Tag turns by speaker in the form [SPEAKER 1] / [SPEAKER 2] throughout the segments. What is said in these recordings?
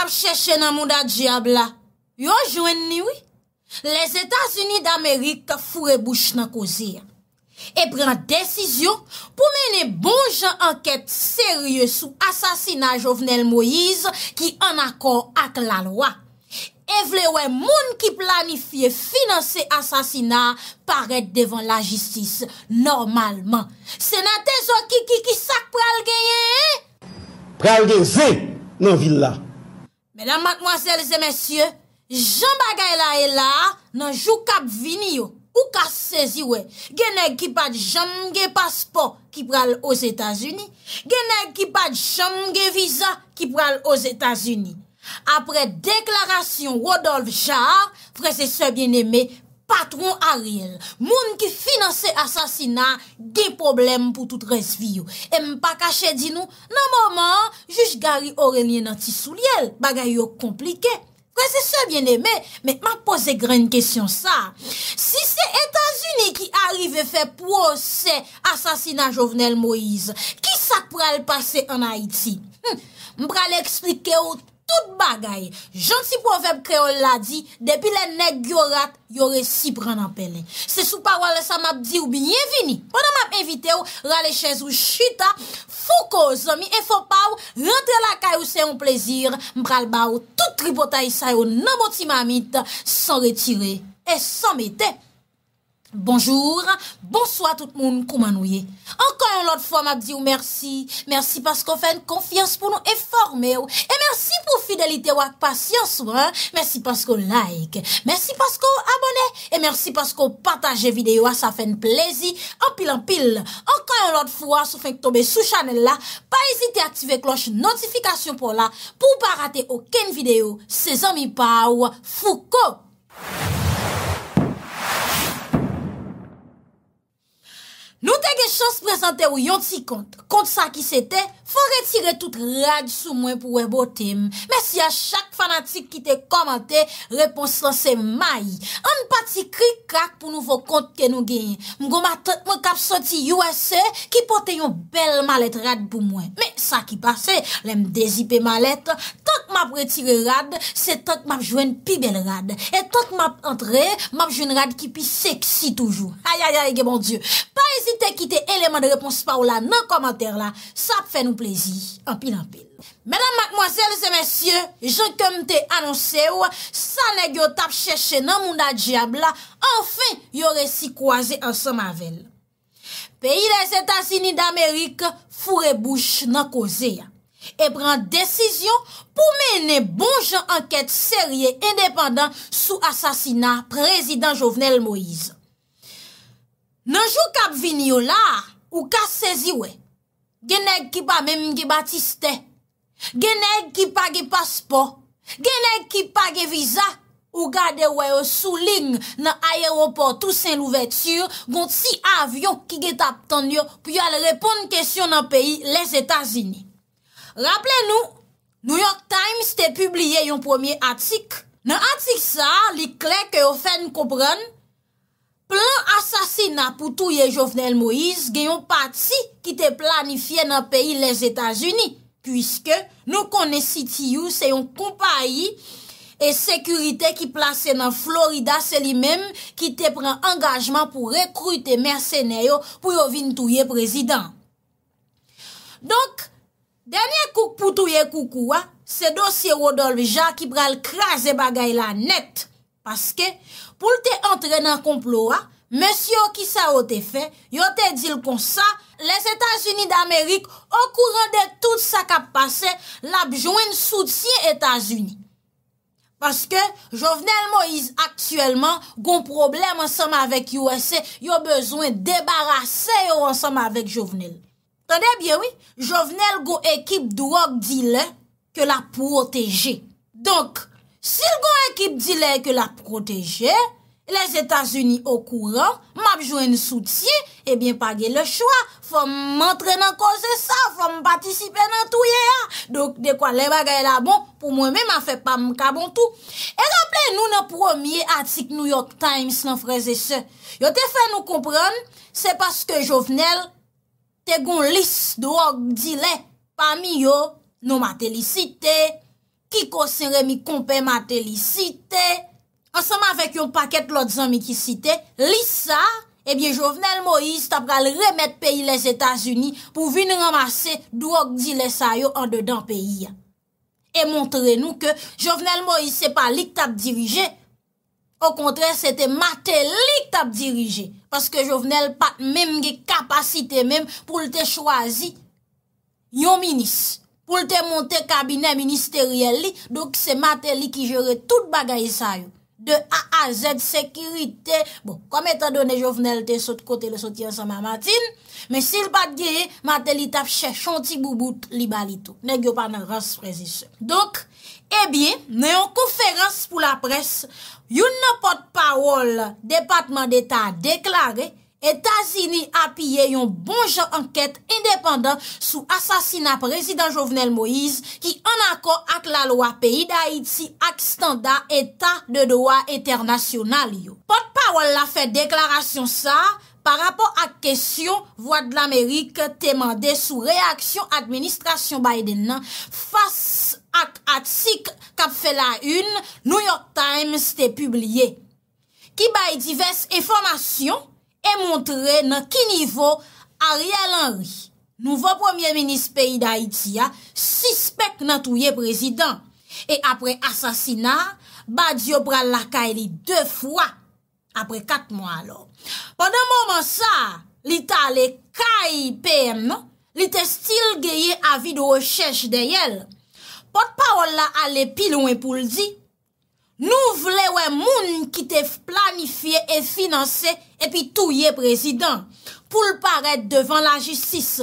[SPEAKER 1] ap chèche nan moun da diabla. Yo jwen niwi, les Etats-Unis d'Amerik furebouche nan kozi. E pren desisyon pou mène bonjan anket serye sou asasina Jovenel Moïse ki an akor ak la lwa. E vle wè moun ki planifiye finanse asasina paret devan la jistis normalman. Se nan dezo ki ki ki sak pral genye? Pral genye, non villa. Et la, mademoiselles et messieurs, Jean Bagayla est là, nan Joukap Vinio, ou Kaseziwe, genèk ki pat jom nge paspo ki pral os Etats-Unis, genèk ki pat jom nge visa ki pral os Etats-Unis. Apre deklarasyon Rodolphe Jarre, preseseur bien-aimé, Patron Ariel, moun ki finanse asasina, gen problem pou tout resvi yo. E m pa kache di nou, nan mouman, juj gari orenye nan ti soulyel, bagay yo komplike. Kwa se se bien eme, me ma pose grene kesyon sa. Si se Etasuni ki arrive fe pwose se asasina Jovenel Moise, ki sa pral pase an Haiti? Hm, m pral explike yo, Sout bagay, jan si povem kreol la di, depi le nek gyorat, yore si pran apene. Se sou pa wale sa map di ou biyevini, wana map evite ou, rale chez ou chita, foko zomi, e fopaw, rentre la kay ou se yon plezir, mpral ba ou, tout tripotay sa yo, nobo ti mamit, san retire, e san mette. Bonjou, bonsoi tout moun koumanouye. Ankan yon lot fwa ma di ou mersi. Mersi paskou fèn konfians pou nou eforme ou. E mersi pou fidelite wak pasyans ou. Mersi paskou like. Mersi paskou abone. E mersi paskou pataje videyo. A sa fèn plezi. Anpil anpil. Ankan yon lot fwa sou fèn k tombe sou chanel la. Pa ezite aktive kloche notifikasyon pou la. Pou pa rate oken videyo. Se zan mi pa ou. Foukou. Nou te ge chans prezante ou yon ti kont. Kont sa ki sete, fwo retire tout rad sou mwen pou we botem. Mè si a chak fanatik ki te komante, reponsan se may. An pati kri krak pou nou fwo kont ke nou genye. Mgo ma tot mwen kap soti USE ki pote yon bel malet rad pou mwen. Mè sa ki pase, lem dezipe malet, tot map retire rad, se tot map jwen pi bel rad. E tot map entre, map jwen rad ki pi seksi toujou. Ayayay, ge bon dieu. Paese ki te ki te eleman de repons pa ou la nan komantèr la, sa ap fè nou plezi, anpil anpil. Mèdam, mèkmoazèl, zè mèsyè, jè kèm te anonsè ou, sa nè gyo tap chèche nan moun da djiab la, anfen yore si kwa zè an sèm avèl. Peyi les Etats-Unis d'Amérique fure bouche nan ko zè ya e pran desisyon pou mène bon jè anket serye indépendant sou asasina prezident Jovenel Moïse. Nanjou kap vini yo la, ou ka sezi we, genèk ki pa mèm mge batiste, genèk ki pa ge paspo, genèk ki pa ge viza, ou gade we yo sou ling nan ayeropor tou sen lou vetur, gont si avyon ki ge tap tanyo pou yo ale repon kèsyon nan peyi les Etats-Unis. Raple nou, New York Times te publie yon premier atik. Nan atik sa, li kler ke yo fen koubran, plan asasina pou touye Jovenel Moïse gen yon patsi ki te planifiye nan peyi les Etats-Unis, pwiske nou kone sitiyou se yon koupayi e sekurite ki plase nan Florida se li mem ki te pren angajman pou rekruite merseneyo pou yo vin touye prezident. Donk, denye kouk pou touye koukouwa, se dosye Rodolphe Jacques ki pral kraze bagay la net, paske... pou lte entrenan konplo a, mesyo ki sa o te fe, yo te dil kon sa, les Etats-Unis d'Amerik, okouran de tout sa kap pase, la bjoun soutien Etats-Unis. Paske, Jovenel Moïse aktuelman, goun problem ansam avèk USA, yo bezwen debarase yo ansam avèk Jovenel. Tade bie wè, Jovenel goun ekip drog dile, ke la proteje. Donk, Sil gon ekip dile ke la proteje, les Etats-Unis okouran, mapjouen soutien, ebyen eh page le choua, fom mantre nan koze sa, fom patisipe nan touye a, dok dekwa le bagay la bon, pou mwen men ma fe pam kabon tou. E rample nou nan promye atik New York Times nan freze se, yo te fe nou kompran, se paske jovenel te gon lis do ak dile, pam yo, nou ma tele site, ki kosen remi kompe mate li site, ansanman vek yon paket lot zanmi ki site, li sa, ebyen Jovenel Moïse tap gal remet peyi les Etats-Unis pou vin ramase dwo ak di les sayo an de dan peyi. E montre nou ke Jovenel Moïse se pa lik tap dirije, o kontre se te mate lik tap dirije, paske Jovenel pat memge kapasite mem pou lte chwazi. Yon minis, pou lte monte kabine ministeriyel li, dok se mate li ki jere tout bagay sa yo, de A a Z, sekirite, bon, kom etan do ne jovenel te sot kote le sot yan sa ma matin, men sil bat geye, mate li taf chè chanti bou bout li bali tou, ne gyo pa nan rase prezise. Dok, ebyen, eh nou yon konferans pou la pres, yon nan pot pawol depatman deta deklare, Etazini apye yon bonje anket independant sou asasina prezident Jovenel Moïse ki anakon ak la lwa peyi da iti ak standa etat de doa eternasyonal yo. Pod Powell la fe deklarasyon sa, par apon ak kesyon, Voit de l'Amerik temande sou reaksyon administrasyon Biden nan, fas ak atsik kap fe la un, New York Times te publie. Ki bay divers eformasyon, e montre nan ki nivou Ariel Henry, nouvo premier menis peyi da Haiti ya, sispek nan touye prezident. E apre asasina, ba diyo pral lakay li de fwa, apre kat mwa lo. Pendan mouman sa, li ta ale kai pèm, li te stil geye avi do rechèche de yel. Pot pa ou la ale pil ouen pou l'di, Nou vle wè moun ki te planifiye e finanse e pi touye prezident pou l'paret devan la jistis.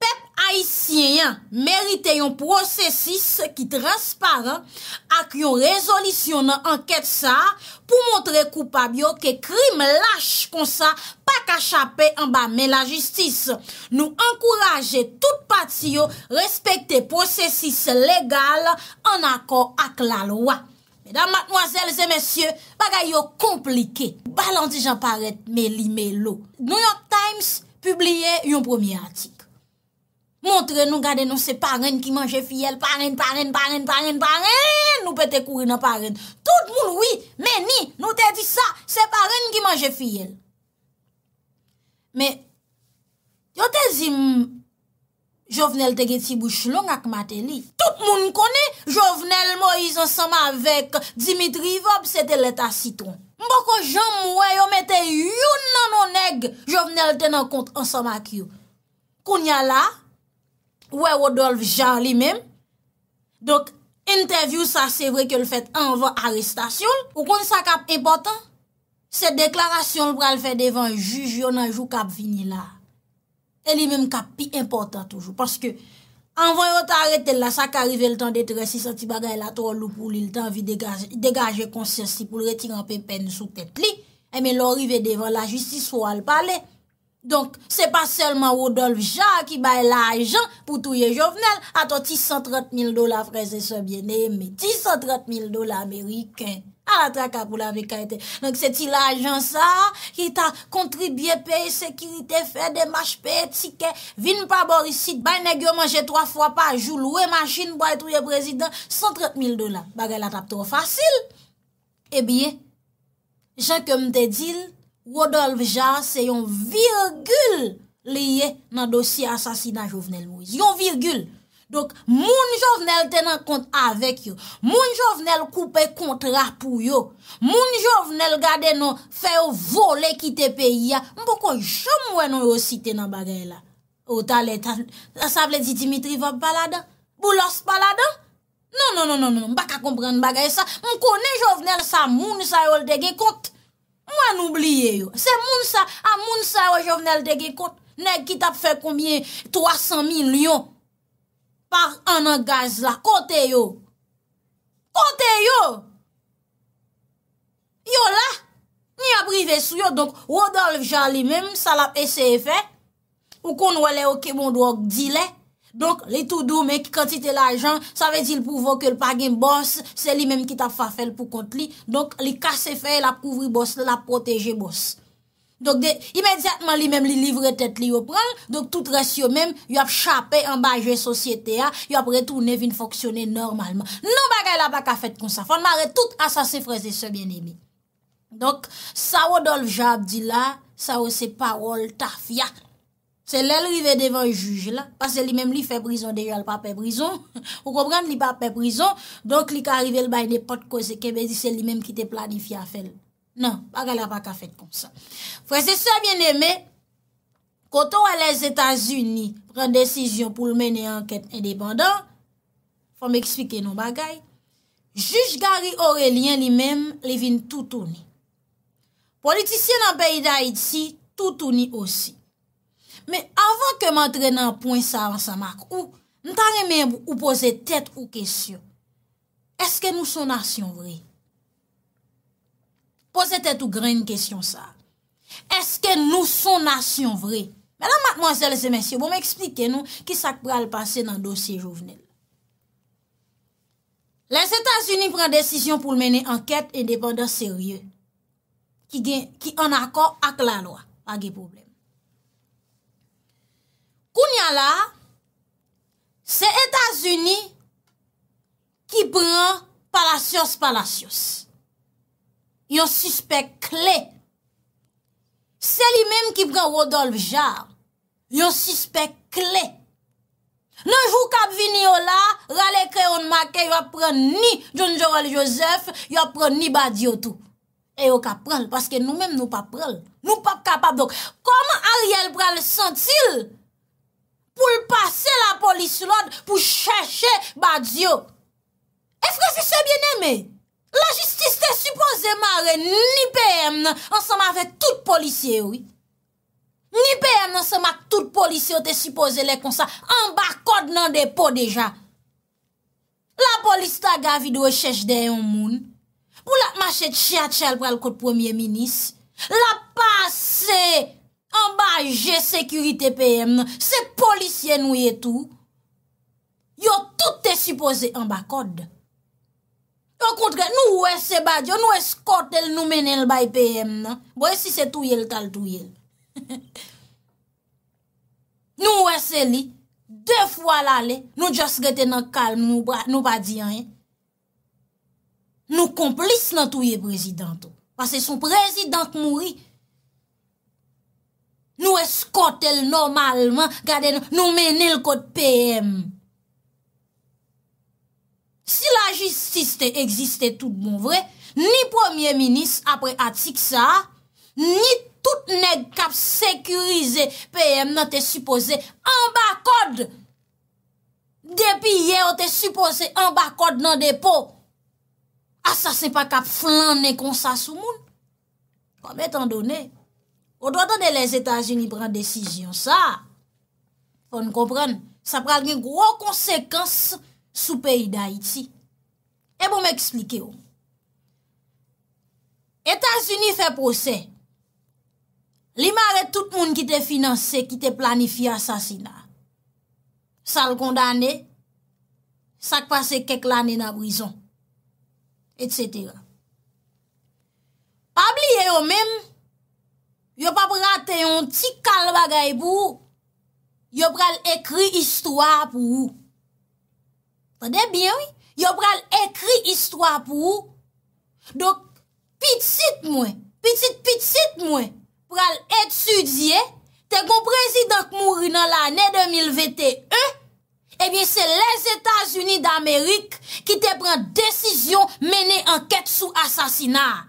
[SPEAKER 1] Pep haisyen merite yon prosesis ki traspare ak yon rezolisyon an ket sa pou montre koupab yo ke krim lache kon sa pa kachapè an ba men la jistis. Nou ankouraje tout pati yo respekte prosesis legal an akor ak la lwa. Dan matmwa sel se mesye bagay yo komplike Balan ti jan paret me li me lo New York Times publie yon premiye atik Montre nou gade nou se paren ki manje fiyel Paren, paren, paren, paren, paren Nou pete kouri nan paren Tout mouloui meni nou te di sa Se paren ki manje fiyel Me Yo te zim Jovnel te geti bouchlon ak mateli Moun kone, Jovenel Moïse ansama vek Dimitri Vob sete leta siton. Mbokon jom mwe yo mette yon nanoneg Jovenel ten an kont ansama ki yo. Koun ya la, we wadolv jan li mem, dok interview sa, se vre ke l fèt anvan arrestasyon, koun sa kap impotant, se deklarasyon l pral fè devan juj yon anjou kap vini la. E li mem kap pi impotant toujou, paske An voyon ta rete la, sa ka rive l tan detresi, sa ti bagay la tol ou pou li l tan vi degaje konsensi pou l reti rampen pen sou tete li. Eme l orive devan la justi sou al pale. Donk, se pa selman Rodolphe Jacques ki bay la ajan pou touye jovenel, ato 630.000 dola freze se biene, me 630.000 dola ameriken. A ah, la traka pou la vikayte. Nonk se ti la ajan sa, ki ta kontribye pey, sekirite fey, demaj pey, tike, vin pa borisit, bay negyo manje 3 fwa pa, joul ou emajin, bay truye prezident, 130 000 $. Bagay la tap tro fasil. E eh bie, jen ke mte dil, Rodolphe Jarre se yon virgul liye nan dosi asasina jouvnel mouz. Yon virgul. Donk, moun jovnel tenan kont avek yo. Moun jovnel koupe kont rapou yo. Moun jovnel gade nou feyo vole kite peyi ya. Mpoko jom wè nou yo site nan bagay la. Ou talè talè. La sa vle di Dimitri va balada? Boulos balada? Non, non, non, non, non, baka kompren bagay sa. Mpoko ne jovnel sa moun sa yo l dege kont. Mwen oubliye yo. Se moun sa, a moun sa yo jovnel dege kont. Ne kit ap fe koumye 300 mil yon. Par anan gaz la, kote yo. Kote yo! Yo la, ni aprive sou yo. Donk, Rodolphe Jean li menm, sa la pe se e fe. Ou kon wale o ke bond wak dile. Donk, li tout dou menm ki kantite la jan, sa ve di l pouvo ke l pagin bors. Se li menm ki tap fa fel pou kont li. Donk, li kase fe, la pouvri bors, la poteje bors. Donk de, imediatman li men li livre tet li yo pral, donk tout res yo men, yo ap chapè, ambajè, sosyete ya, ah. yo ap retounè, vin foksyonè normalman. Non bagay la baka fèt kon sa fon, mare tout asasè frezè se mien emi. Donk, sa o Doljab di la, sa o se parol ta fya. Se lè l rive devan y juj la, pasè li men li fè brison deja l pa pè brison, ou koprand li pa pè brison, donk li ka rive l bayne pot koze kebezi, se li men ki te planifi a fèl. Nan, bagay la pa ka fet kon sa. Fwese sou a bien eme, koto a les Etats-Unis pren desisyon pou l menen anket independant, fwa m ekspike nou bagay, juj Gari Aurelien li men, li vin toutouni. Politisyen an peyi da Haiti, toutouni osi. Men avan keman tre nan poin sa avan sa mak, ou nou tan remen ou pose tet ou kesyon, eske nou son asyon vreye? posète tout grene kèsyon sa. Eske nou son nasyon vre? Mèlan bon, matmanjèl zè mensyo, pou mè eksplike nou ki sak pral pase nan dosye jouvenel. Les Etats-Unis pran desisyon pou mène anket indépendant seryè ki an akor ak la loa. Pagè problem. Koun ya la, se Etats-Unis ki pran palasyos palasyos. Yon si spek kle. Se li menm ki pren Rodolphe Jarre. Yon si spek kle. Non jwou kap vini yo la, rale kre yon make, yo pren ni John Jorol Joseph, yo pren ni Badiotou. E yo kap pren, paske nou menm nou pa pren. Nou pa kapap. Donc, koman Ariel pral sentil pou l'passe la polis lode pou chèche Badiotou? E frè si se bien eme? E frè si se bien eme? La jistis te supose ma re ni PM nan ansama ve tout polisye ouy. Ni PM nan ansama tout polisye ou te supose le konsa. An ba kod nan depo deja. La polis ta gavi de wechech de yon moun. Ou la mache tche a tche al pral kote premier minis. La pase an ba je sekurite PM nan. Se polisye nouye tou. Yo tout te supose an ba kod nan. Yo kontre nou wese badyo, nou eskotel nou menen l bay PM nan. Bo e si se touye l kal touye. Nou wese li, de fwa l ale, nou jasgete nan kal nou badyan. Nou komplis nan touye prezidento. Pase son prezident mouri. Nou eskotel normalman, gade nou menen l kot PM. Si la jististe existe tout bon vre, ni premier-ministre apre Atik sa, ni tout ne kap sekurize PM nan te suppose en bakode. Depi ye, an te suppose en bakode nan depo. Asa ah, se pa kap flan ne konsa sou moun. Kom etan done, o do a done les Etats-Unis pran desisyon sa. Pon kompran, sa pran gen gro konsekans sa. sou peyi da iti. Ebo m'eksplike yo. Etas Unif e pose. Li ma re tout moun ki te finanse, ki te planifi asasina. Sal kondane, sak pase keklane na brison. Etc. Pabli yo men, yo pa prate yon ti kal bagay pou, yo pral ekri istwa pou yo. Tande bien wè, yo pral ekri histwa pou wè. Dok, pitit mwen, pitit pitit mwen, pral etudye, eh te komprezi dok moun rinan l'anè 2021, ebyen se les Etats-Unis d'Amerik ki te pran desisyon menè an ketsou asasinar.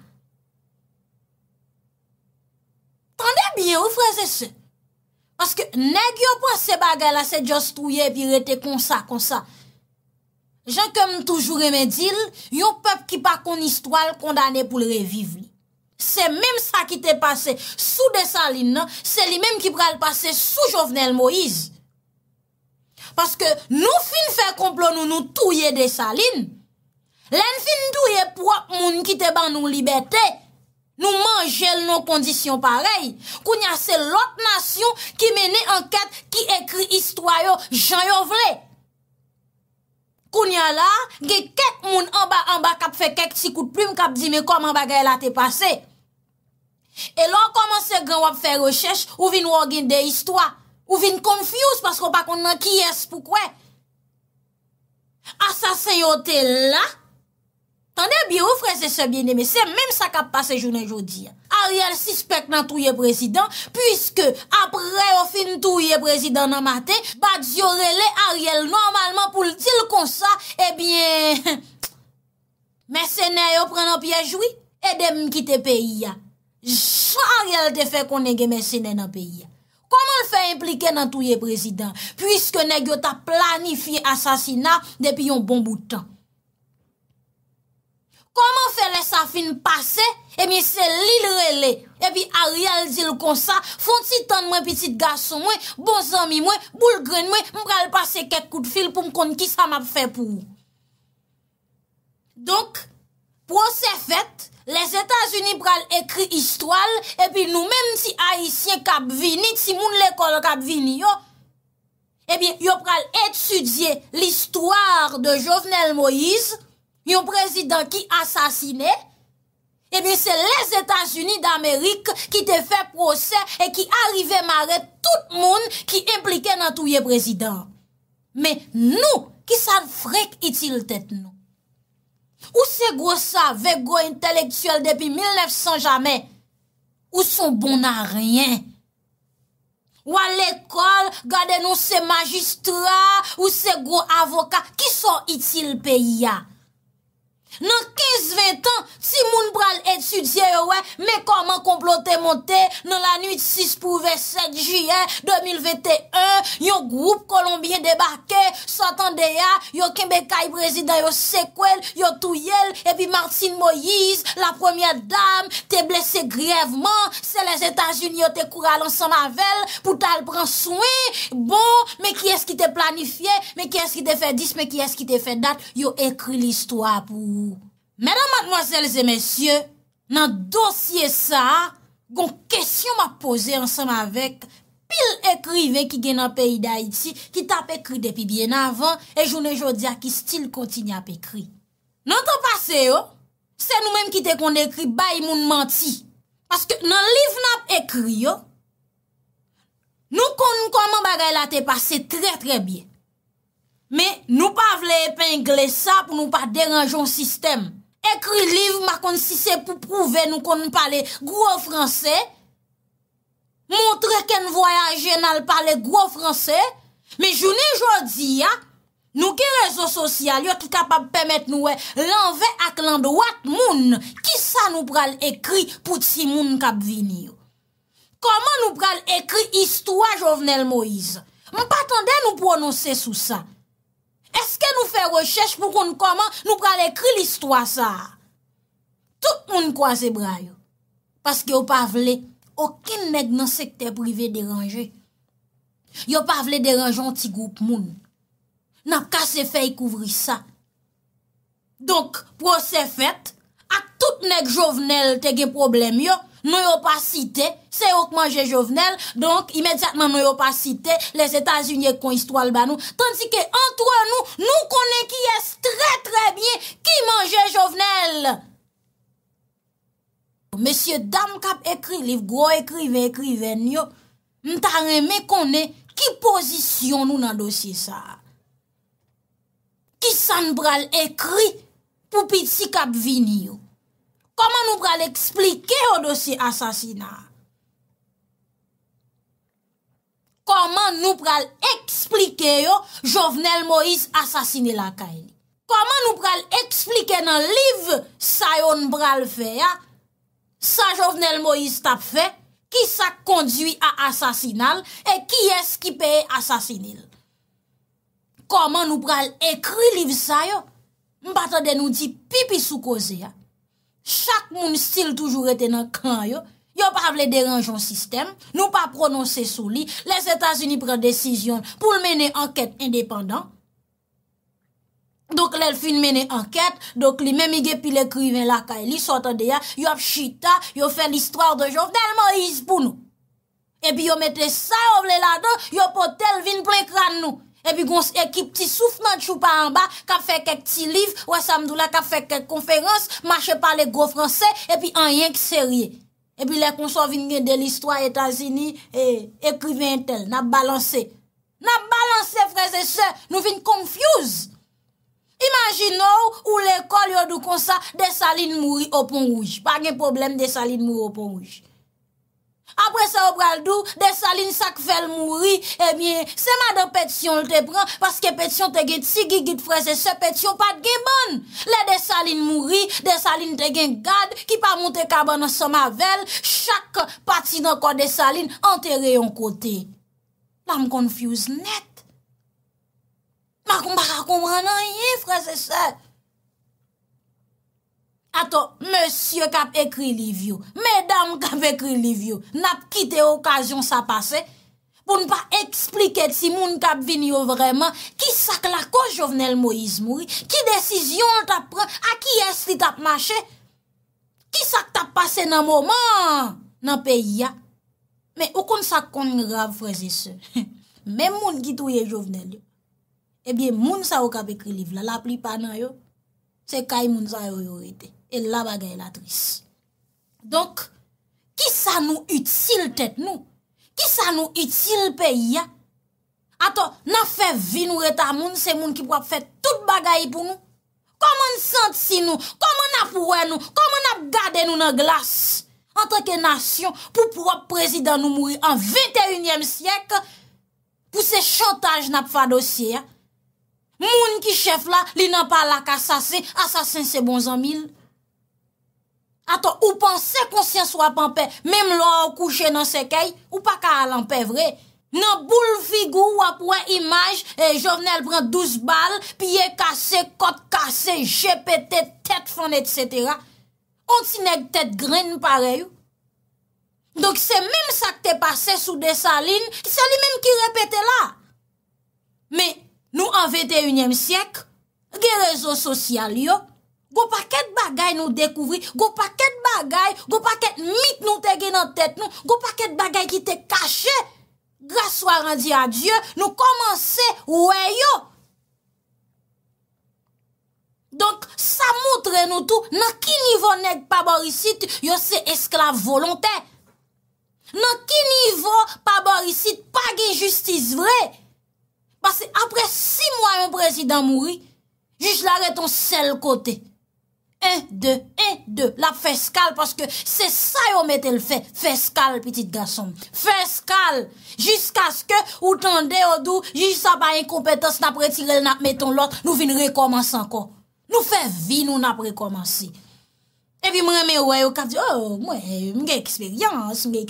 [SPEAKER 1] Tande bien wè, frase se. Paske, neg yo prase baga la se jostrouye virete konsa, konsa. jan kem toujou remedil, yo pep ki pa kon istwal kondane pou le reviv li. Se menm sa ki te pase sou de salin nan, se li menm ki pral pase sou jovenel Moïse. Paske nou fin fè komplon nou nou touye de salin, len fin douye pou ap moun ki te ban nou libetè, nou manjel nou kondisyon parey, kou nye se lot nasyon ki mene anket ki ekri istwayo jan yo vlej. Kounya la, ge kek moun anba anba kap fe kek si kout plim kap di me koman bagay la te pase. E lon koman se gen wap fe rochech, ou vin wogin de histwa. Ou vin konfius pasko pa konnen kiyes poukwen. Asasen yo te lak. San de bi ou oh, fre se se bine me se, mem sa kap pa se jounen joudi ya. Ariel sispek nan touye prezident, pwiske apre yo fin touye prezident nan mate, bat ziorele Ariel normalman pou l'dil kon sa, ebyen... Eh mese nè yo pren nan piye jouy, edem mkite peyi ya. Jou Ariel te fe kon nège mese nè nan peyi ya. Koman l fe implike nan touye prezident, pwiske nège yo ta planifi asasina depi yon bon boutan. koman fè lè sa fin passe, e mi se l'ilre lè. E pi a rial dil kon sa, fon ti tan mwen pitit gason mwen, bon zami mwen, boul gren mwen, mwen pral passe kek kout fil pou m kon ki sa map fè pou. Donk, pou se fèt, lè Etats-Unis pral ekri histwal, e pi nou men ti Aïtien Kabvini, ti moun l'ekol Kabvini yo, e bi yo pral etudye l'histoire de Jovenel Moïse, yon prezident ki asasine, e eh bin se les Etats-Unis d'Amerik ki te fe prosè e ki arrive marè tout moun ki implike nan touye prezident. Men nou, ki san frek itil tèt nou? Ou se gro sa, vek gro intelektuel depi 1900 jamè? Ou son bon nan rèyen? Ou an l'ekol, gade nou se magistrat, ou se gro avoka, ki son itil peyi ya? nan 15-20 an, ti moun pral etudye yo we, me koman komplote monte, nan la nwit 6 pou 27 juye, 2021 yo group kolombien debarke, satan deya yo kembekay brezida, yo sekwel yo tuyel, epi martin moyiz, la premier dame te blese greveman, se les etajun yo te kura lansan mavel pou tal pran soui, bon me ki eski te planifiye me ki eski te fe dis, me ki eski te fe dat yo ekri listo apou Mèdam madmoazèl zè mèsyè, nan dosye sa, gon kèsyon ma pose ansem avèk, pil ekrive ki gen an peyi da iti, ki tap ekri depi bien avan, e jounè jòdia ki stil kontin ap ekri. Nan ton pase oh, yo, se nou mèm ki te kon ekri, bay moun manti. Paske nan liv nan ap ekri yo, oh, nou kon nou konman bagay la te pase tre tre bie. Mè nou pa vle epengle sa, pou nou pa deranjoun sistem. Ekri liv ma kon si se pou prouve nou kon nou pale gro franse. Montre ken voyaje nan al pale gro franse. Me jouni jodi ya, nou ki rezo sosyal yo ki kapab pemet nou e lanve ak lan do wat moun. Ki sa nou pral ekri pou ti moun kap vinir? Koman nou pral ekri istwa jovenel Moise? Mou patande nou prononse sou sa? Eske nou fè rechèch pou koun koman nou pral ekri l'istwa sa? Tout moun kwa se bra yo. Paske yo pa vle, oken neg nan sekte privè deranje. Yo pa vle deranje an ti goup moun. Nan kase fè yi kouvri sa. Donk, prose fèt, ak tout neg jovenel tege problem yo, nou yo pa cite, se yo k manje jovenel, donk imediatman nou yo pa cite, les Etats-Unis kon istwal ba nou, tansi ke antoan nou, nou konen ki yes tre tre bien, ki manje jovenel. Monsie dam kap ekri liv, gro ekri ve ekri ven yo, mta reme konen ki pozisyon nou nan dosye sa. Ki san bral ekri pou pit si kap vini yo. Koman nou pral eksplike yo dosi asasina? Koman nou pral eksplike yo jovenel Moïse asasine lakay ni? Koman nou pral eksplike nan liv sa yon pral fe ya? Sa jovenel Moïse tap fe? Ki sa kondwi a asasinal? E ki es ki peye asasinil? Koman nou pral ekri liv sa yo? Mbata den nou di pipi sou koze ya? Chak moun stil toujou reten nan klan yo, yo pa vle deranjon sistem, nou pa prononse sou li, les Etats-Unis pren desisyon pou l menen anket independant. Dok l el fin menen anket, dok li menmige pi l ekri ven la ka e li, sotan de ya, yo ap chita, yo fe l istwar de jo, del mo yis pou nou. E pi yo mette sa ou vle la do, yo po tel vin prekran nou. Epi gons ekip ti souf nan chou pa an ba, ka fe kek ti liv, wè samdou la ka fe kek konferans, mache pa le go franse, epi an yen ki serye. Epi lè konson vin gen de l'histoire Etasini, ekri ven tel, nan balanse. Nan balanse freze se, nou vin konfuse. Imaginou ou l'ekol yo do konsa de salin mouri opon rouj. Pa gen problem de salin mouri opon rouj. Apre eh se obraldou, desaline sak vel mouri, ebyen, sema de petion l te bran, paske petion te gen tsigigit freze se petion pat gen bon. Le desaline mouri, desaline te gen gad, ki pa moun te kaban an soma vel, chak pati nan kwa desaline an te reyon kote. La m konfuse net. Ma kompa ka kompran an ye, freze se. Ato, monsye kap ekri liv yo, medan kap ekri liv yo, nap kite okasyon sa pase, pou npa eksplike si moun kap vin yo vreman, ki sak la ko jovenel Moïse Mouri, ki desisyon tap pran, a ki esli tap mache, ki sak tap pase nan mouman, nan pe ya. Me, ou kon sak kon grav freze se. Mem moun ki touye jovenel yo, ebyen eh moun sa yo kap ekri liv la, la pli panan yo, se kay moun sa yo yorite. E la bagaye la tris. Donk, ki sa nou util tèt nou? Ki sa nou util peyi ya? Aton, nan fe vi nou reta moun, se moun ki pou ap fet tout bagaye pou nou? Koman sent si nou? Koman ap ouè nou? Koman ap gade nou nan glas? Antreke nasyon, pou pou ap prezident nou mouri an 21e siyek? Pou se chantage nan ap fa dosye ya? Moun ki chef la, li nan pa lak asasin, asasin se bon zanmil? Ato, ou pan se konsyans wap anpe, mem lor kouche nan se key, ou pa ka al anpe vre. Nan boule vigou wap wap wè imaj, e jovnel pran 12 bal, piye kase, kote kase, jepete, tet fon, etc. Konti neg tet gren pare yo. Donk se mem sa ke te pase sou de sa lin, ki sa li men ki repete la. Me, nou an 21e syek, ge rezo sosyal yo, Gou pa ket bagay nou dekouvri, gou pa ket bagay, gou pa ket mit nou tege nan tet nou, gou pa ket bagay ki te kache, grasso a rendi a Diyo, nou komanse wè yo. Donk sa moutre nou tou, nan ki nivou neg paborisit, yo se esklav volontè. Nan ki nivou paborisit, nan ki nivou paborisit, pa gen justis vre, pase apre si mou an prezidant mouri, jish lare ton sel kote. E, de, e, de, la feskal, paske se sa yo mette l fe, feskal, petit gason, feskal, jiska ske, ou tan de, ou dou, jisa pa yon kompetans, napre ti lè, nap metton lò, nou vin rekomans anko, nou fe vi nou nap rekomansi. E pi mreme wè, yo kap di, oh, mwen, mwen, mwen, mwen, mwen, mwen, mwen, mwen, mwen,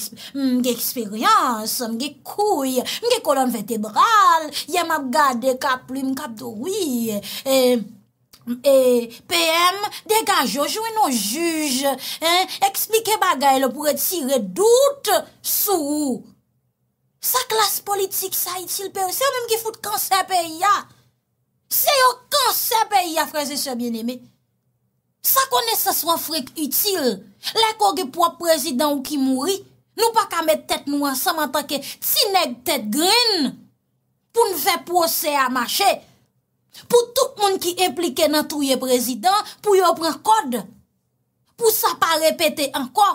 [SPEAKER 1] mwen, mwen, mwen, mwen, mwen, E, PM, degaj yo, jwe nou juj Eksplike bagay lo pou etire dout sou Sa klas politik sa itil pe Se yo mèm ki foute kansen pe ya Se yo kansen pe ya, freze se bien eme Sa kone se swan frek itil Lè kogue pou an prezidant ou ki mouri Nou pa ka met tèt nou an saman tanke Ti neg tèt grin Pou nou ve pose a mache Pou tout moun ki implike nan touye prezident Pou yo pran kode Pou sa pa repete anko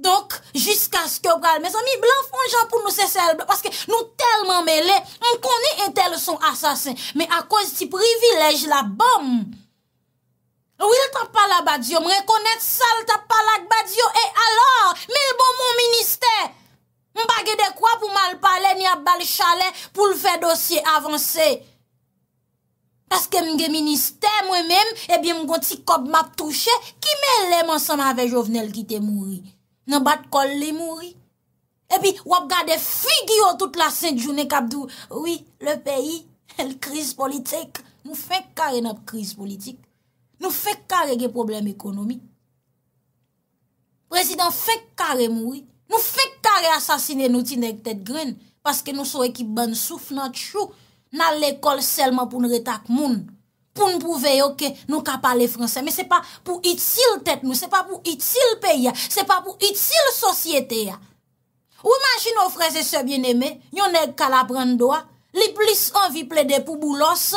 [SPEAKER 1] Donk Jiska skyo pran Mè san mi blan fon jan pou nou se sel Pou nou telman mè lè M konen entel son asasen Mè akòz ti privilej la bom Ou il tap pala badyo M rekonet sal tap palak badyo E alò Mè l'bon moun minister M bagè de kwa pou mal pale Ni ap bal chale pou l'fè dosye avansè Paske mge minister mwen men, ebi mgon ti kop map touche, ki men lè monsan avè jovnel ki te mouri. Nan bat kol li mouri. Ebi wap gade figyo tout la sèndjoune kapdou. Oui, le peyi, el kriz politik, mou fèk kare nop kriz politik. Nou fèk kare ge problem ekonomi. Prezident fèk kare mouri. Mou fèk kare asasine nou ti nèk tèt gren. Paske nou sou ekip ban souf nan tchouk. nan l'ekol selman pou nou reta k moun. Poun pou veyo ke nou ka pale franse. Me se pa pou itil tet nou, se pa pou itil peye, se pa pou itil sosyete ya. Ou imagine ou freze se bieneme, yon ek kalap rando a, li plis anvi ple de pou boulos,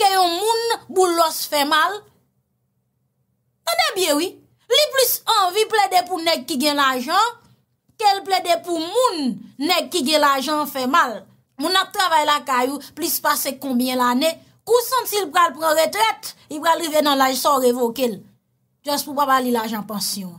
[SPEAKER 1] ke yon moun boulos fe mal. A de bie oui, li plis anvi ple de pou nek ki gen l'ajan, ke l ple de pou moun nek ki gen l'ajan fe mal. moun ap travay la kayou, plis pase koumbyen la ne, kousan si l pral pral retret, l pral rive nan la, j son revoke l, jans pou pa bali la janpansyon.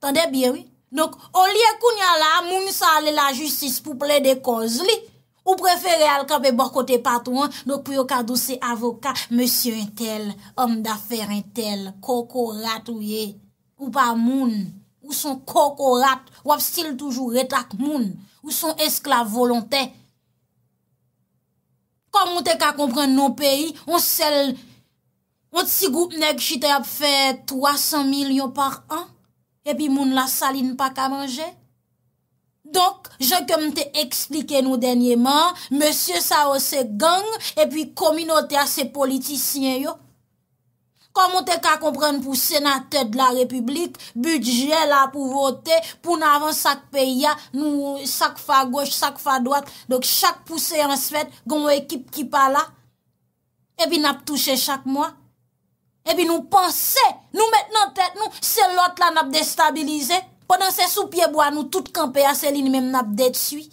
[SPEAKER 1] Tande bien, oui? Nouk, o liye kounyan la, moun sa ale la justis pou ple de koz li, ou prefere al kap e bokote patouan, nouk pou yo kadou se avoka, monsie entel, om da fer entel, koko rat ou ye, ou pa moun, ou son koko rat, wap stil toujou retak moun, ou son esklav volontè. Kom mwen te ka komprende nou peyi, on sel, on tsi goup nek chite ap fè 300 milyon par an, epi moun la saline pa ka manje. Donk, jen ke mwen te eksplike nou denye man, monsye sa ose gang, epi kominote a se politisyen yo. Koman te ka kompren pou senatèd la republik, budjè la pou votè, pou nan avan sak pe ya, nou sak fa goch, sak fa doat, dok chak pou se ansvet, goun wè kip ki pa la, ebi nan ap touche chak mwa, ebi nou panse, nou met nan tèt nou, sel lot la nan ap destabilize, podan se sou pye bo an nou, nou tout kanpe ya, sel li nan ap det sui,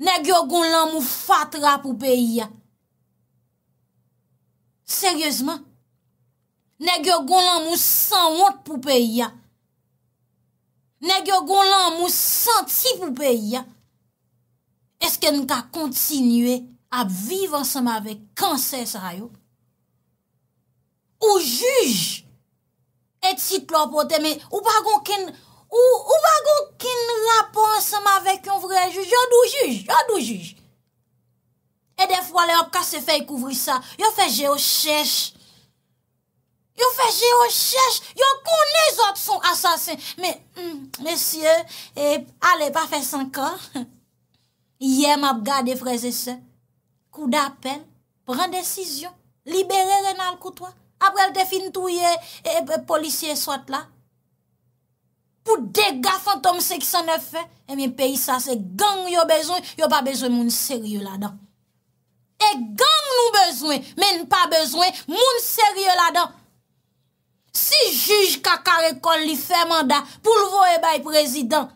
[SPEAKER 1] ne gyo goun lan mou fatra pou pe ya, Seryezman, ne gyo gounan mou sanwant pou peyi ya, ne gyo gounan mou santi pou peyi ya, eske nou ka kontinuye ap vivan seman vek kanser sa rayo? Ou juj eti tlo poteme, ou bagon ken, ou bagon ken lapan seman vek yon vre juj, yon dou juj, yon dou juj. E de fwa le op kase fey kouvri sa. Yo feje yo chesh. Yo feje yo chesh. Yo kou ne zot son asasen. Men, men sye, ale pa fe san kan, ye map gade freze se. Kou da pen, pren desisyon, libere renal koutwa. Aprel te fin touye, policye swat la. Pou dega fantom se ki san ne fe, e mi peyi sa se gang yo bezon, yo pa bezon moun seryo la dan. E gang nou bezwen, men pa bezwen, moun seryo la dan. Si juj kakare kol li fe manda, pou l voe bay prezident.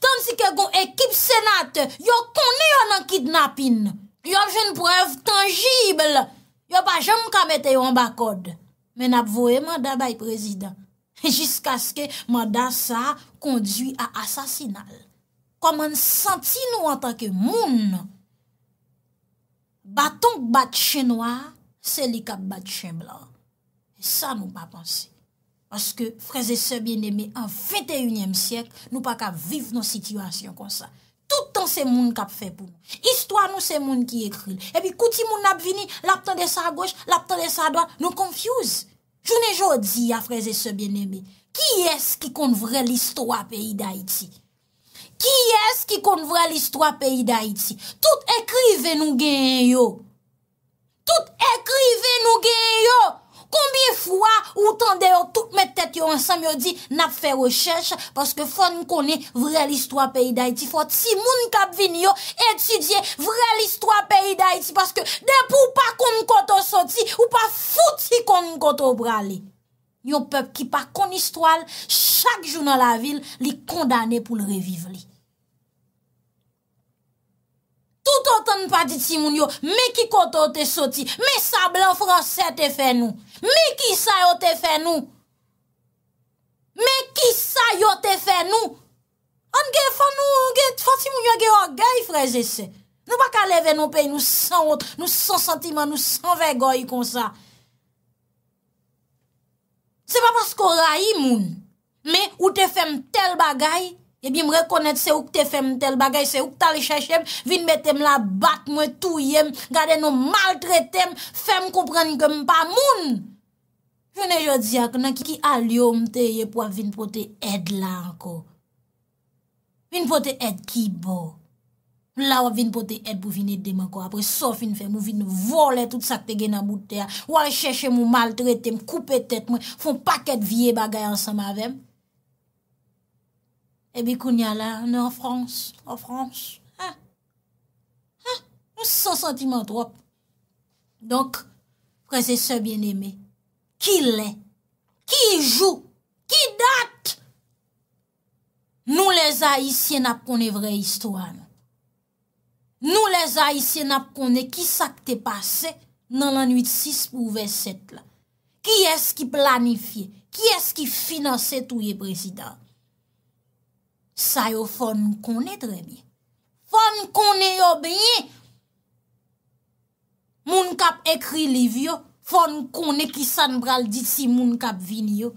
[SPEAKER 1] Tansi ke goun ekip senate, yo kone yon an kidnapin. Yo jen prev tangibel, yo pa jen mou kamete yon bakod. Men ap voe manda bay prezident, jisk aske manda sa kondwi a asasinal. Koman santi nou an tanke moun nan. Baton bat chen wak, se li kap bat chen blan. E sa nou pa pansi. Paske freze se bieneme an 21e siyek nou pa kap viv nou situasyon kon sa. Tout an se moun kap fe pou. Histwa nou se moun ki ekril. E pi kouti moun ap vini, lap tan desa a goch, lap tan desa a doan, nou konfuse. Jounen jo di a freze se bieneme, ki es ki kon vre listowa peyi da iti? Ki es ki kon vre l'histoire peyi da iti? Tout ekrive nou genye yo. Tout ekrive nou genye yo. Kombi fwa ou tande yo tout met tete yo an samyo di nap fe recherche paske fon konen vre l'histoire peyi da iti. Fon ti moun kap vini yo etudye vre l'histoire peyi da iti paske depou pa kon koto soti ou pa foti kon koto brale. Yo pep ki pa kon istwal chak jou nan la vil li kondane pou l reviv li. Tout an tan pati ti moun yo, me ki koto ou te soti, me sa blan franse te fe nou, me ki sa yo te fe nou, me ki sa yo te fe nou. An ge fan nou, an ge foti moun yo ge or gayi freze se. Nou baka leve nou pey nou san ot, nou san sentiman, nou san vegoyi kon sa. Se pa pasko rayi moun, me ou te fem tel bagayi. E eh bi m rekonet se ouk te fem tel bagay, se ouk tal chachem, vin metem la bat mwen touyem, gade nou maltretem, fem koupren gen mpa moun. Vine yo diak nan ki ki al yo mte ye pou a vin pou te ed larko. Vin pou te ed ki bo. Mla ou vin pou te ed pou vin ed demako apre so fin fem ou vin vole tout sak te gen naboute ya. Ou a chachem ou maltretem, koupe tet mwen, fon paket vie bagay ansam avem. Ebi koun ya la, ane an Frans, an Frans. Ha, ha, an son sentimen drop. Donk, prese se byen eme, ki lè, ki jou, ki dat? Nou le za isye nap konen vre histwa nan. Nou le za isye nap konen ki sakte pase nan l'an 8-6 pou vè 7 la. Ki es ki planifiye, ki es ki finanse tou ye prezidane? Sa yo fon kone trebi. Fon kone yo benye. Moun kap ekri liv yo. Fon kone ki san bral dit si moun kap vin yo.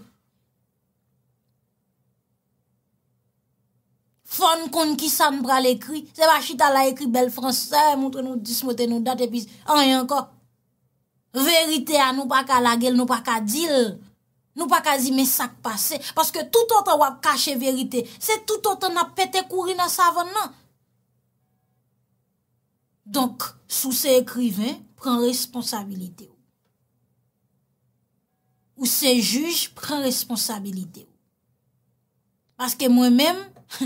[SPEAKER 1] Fon kone ki san bral ekri. Seba chita la ekri bel franse. Montre nou dismote nou date pis. An yon ko. Verite an nou pa ka la gel nou pa ka dil. Nou pa kazi men sak pase. Paske tout anta wap kache verite. Se tout anta napete kouri nan savon nan. Donk sou se ekriven, pren responsabilite ou. Ou se juj, pren responsabilite ou. Paske mwen men,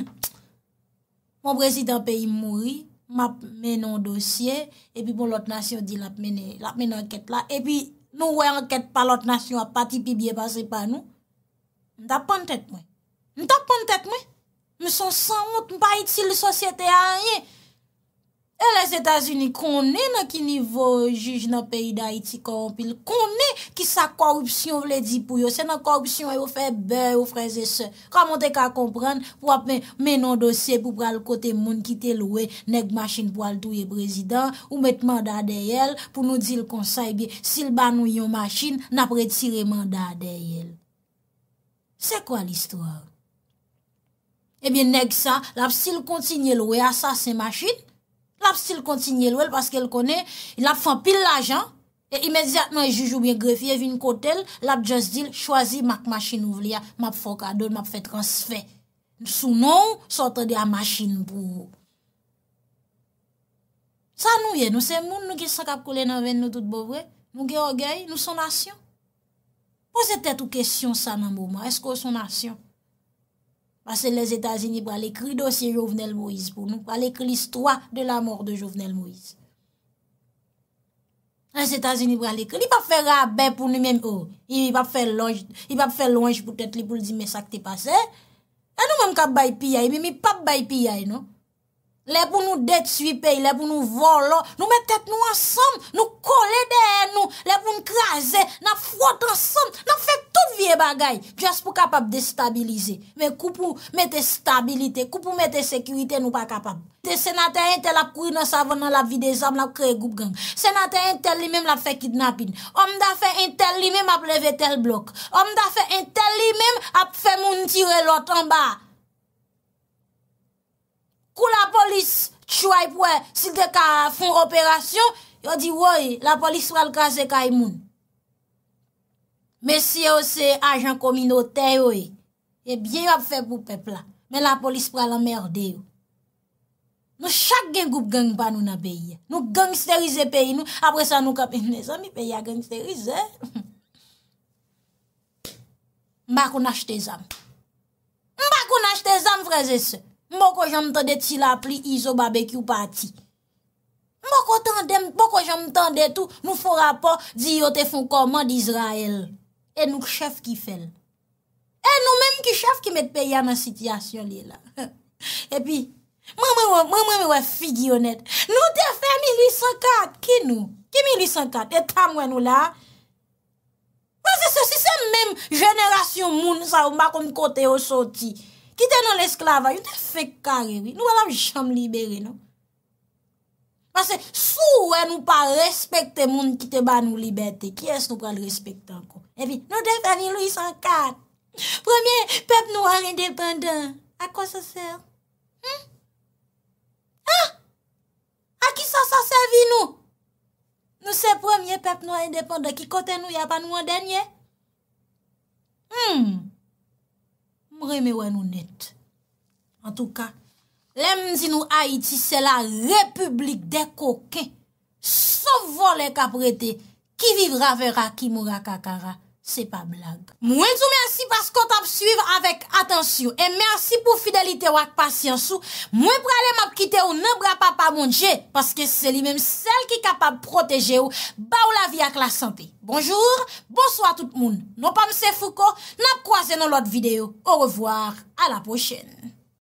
[SPEAKER 1] mwen prezident peyi mouri, map men an dosye, epi bon lot nasyon di lap men anket la. Epi, Nou wè an ket pa lot nasyon a pati pi biye pa se pa nou. Mta pan tet mwen. Mta pan tet mwen. Mè son san mout mpa iti li sosyete a an yey. E les Etats-Unis konè nan ki nivou juj nan peyi da iti korompil. Konè ki sa korupsyon vle di pou yo. Se nan korupsyon yo febe ou freze se. Kaman te ka kompren pou ap menon dosye pou pral kote moun kite loue. Neg masyne pou al touye prezident ou met manda deyel pou nou di l konsay bi. Sil banou yon masyne, napre tire manda deyel. Se kwa l istor? E bi neg sa, laf sil kontinye loue a sa se masyne. Lap sil kontinye lwel, paske l konen, lap fan pil la jan, e imediatman e jujou byen grefi, evin kotel, lap just dil, chwazi mak masin ou vliya, map fok adon, map fe transfer. Sou nou, sotade a masin pou. Sa nou ye, nou se moun nou ki sankap koule nan ven nou tout bovwe, nou gey, nou son asyon. Poze tet ou kesyon sa nan bouman, esko ou son asyon? Bas se les Etats-Unis pral ekri dosye Jovenel Moïse pou nou pral ekri l'histoire de la mort de Jovenel Moïse. Les Etats-Unis pral ekri, li pa fe rabè pou nou mèm, oh, li pa fe longe pou tèt li pou l'di mè sa k te pase. E nou mèm kap bay pi yae, mi mi pap bay pi yae nou. Le pou nou detwipey, le pou nou volo, nou metet nou asom, nou kole deye nou, le pou nou kraze, nou fwot asom, nou fe tout vie bagay. Just pou kapap destabilize, men koupou mette stabilite, koupou mette sekwite nou pa kapap. Se na te yon tel ap kouye nan savon nan la vi de zanm la kre goup gang. Se na te yon tel li mem la fe kidnapin. Om da fe yon tel li mem ap leve tel blok. Om da fe yon tel li mem ap fe moun tire lotan ba. Kou la polis tchouay pou e sil de ka fon operasyon, yo di, woy, la polis pral kase ka imoun. Mesye yo se ajan kominote yo e, e bie yo ap fe pou pepla. Men la polis pral ammerde yo. Nou chak gen goup geng pa nou na beye. Nou geng isterize peyi nou, apresan nou kapen nezami peyi a geng isterize. Mba kou nash te zam. Mba kou nash te zam vreze se. Mpoko jan mtande ti la pli Iso BBQ pati. Mpoko jan mtande tou nou fora pa di yo te fon koman di Israel. E nou chef ki fel. E nou menm ki chef ki met peyi a man sityasyon li la. E pi, mwen mwen mwen mwen figyonet. Nou te fe 1854 ki nou? Ki 1854? E tamwen nou la? Mwen se se si se menm jenerasyon moun sa ou mba kon kote yo soti. Kite nou l'esklava, yon te fek kare. Nou wala m jom libere, nou. Pase, sou wè nou pa respekte moun ki te ba nou liberte. Ki es nou wale respekte anko? Ewi, nou def avi Louis 104. Premier, pep nou an independant. A kwa sa ser? Hmm? Ha? A ki sa sa servi nou? Nou se premier pep nou an independant ki kote nou ya pa nou an denye? Hmm? Hmm? Ou reme wè nou net. An tou ka, lèm zinou Haiti se la republik de kokè. Sou volè ka prete, ki vivra vera, ki moura kakara. Se pa blag. Mwen sou mersi paskot ap suiv avèk atensyon. E mersi pou fidelite wak pasyansou. Mwen pralè map kite ou nan bra pa pa mounje. Paske se li menm sel ki kapab proteje ou ba ou la vi ak la santè. Bonjour, bonsoi tout moun. Non pa mse fouko, nap kwaze nan lot videyo. Au revoir, a la pochèl.